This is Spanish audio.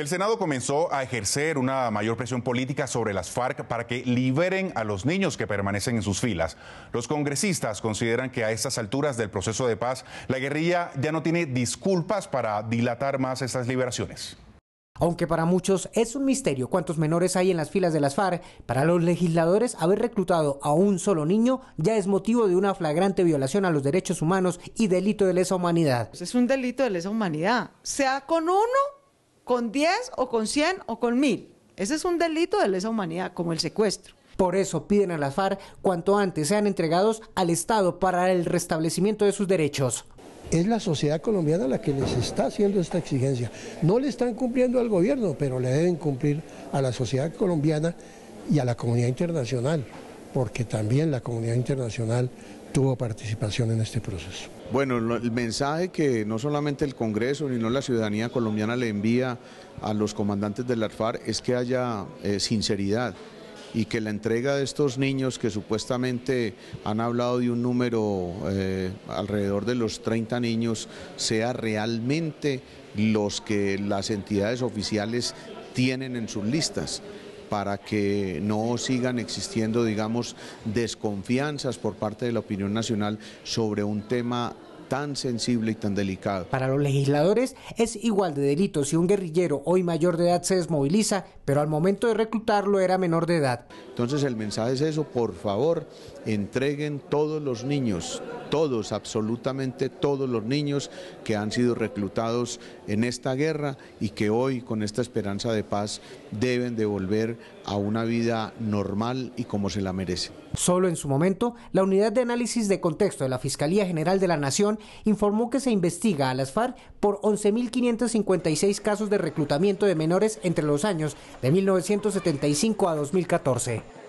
El Senado comenzó a ejercer una mayor presión política sobre las FARC para que liberen a los niños que permanecen en sus filas. Los congresistas consideran que a estas alturas del proceso de paz, la guerrilla ya no tiene disculpas para dilatar más estas liberaciones. Aunque para muchos es un misterio cuántos menores hay en las filas de las FARC, para los legisladores haber reclutado a un solo niño ya es motivo de una flagrante violación a los derechos humanos y delito de lesa humanidad. Es un delito de lesa humanidad, sea con uno con 10 o con 100 o con 1000. Ese es un delito de lesa humanidad, como el secuestro. Por eso piden a las FARC cuanto antes sean entregados al Estado para el restablecimiento de sus derechos. Es la sociedad colombiana la que les está haciendo esta exigencia. No le están cumpliendo al gobierno, pero le deben cumplir a la sociedad colombiana y a la comunidad internacional, porque también la comunidad internacional tuvo participación en este proceso. Bueno, el mensaje que no solamente el Congreso, no la ciudadanía colombiana le envía a los comandantes del ARFAR es que haya eh, sinceridad y que la entrega de estos niños que supuestamente han hablado de un número eh, alrededor de los 30 niños sea realmente los que las entidades oficiales tienen en sus listas para que no sigan existiendo, digamos, desconfianzas por parte de la opinión nacional sobre un tema tan sensible y tan delicado. Para los legisladores es igual de delito si un guerrillero hoy mayor de edad se desmoviliza, pero al momento de reclutarlo era menor de edad. Entonces el mensaje es eso, por favor, entreguen todos los niños, todos, absolutamente todos los niños que han sido reclutados en esta guerra y que hoy con esta esperanza de paz deben de volver a una vida normal y como se la merece. Solo en su momento, la Unidad de Análisis de Contexto de la Fiscalía General de la Nación informó que se investiga a las FARC por 11.556 casos de reclutamiento de menores entre los años de 1975 a 2014.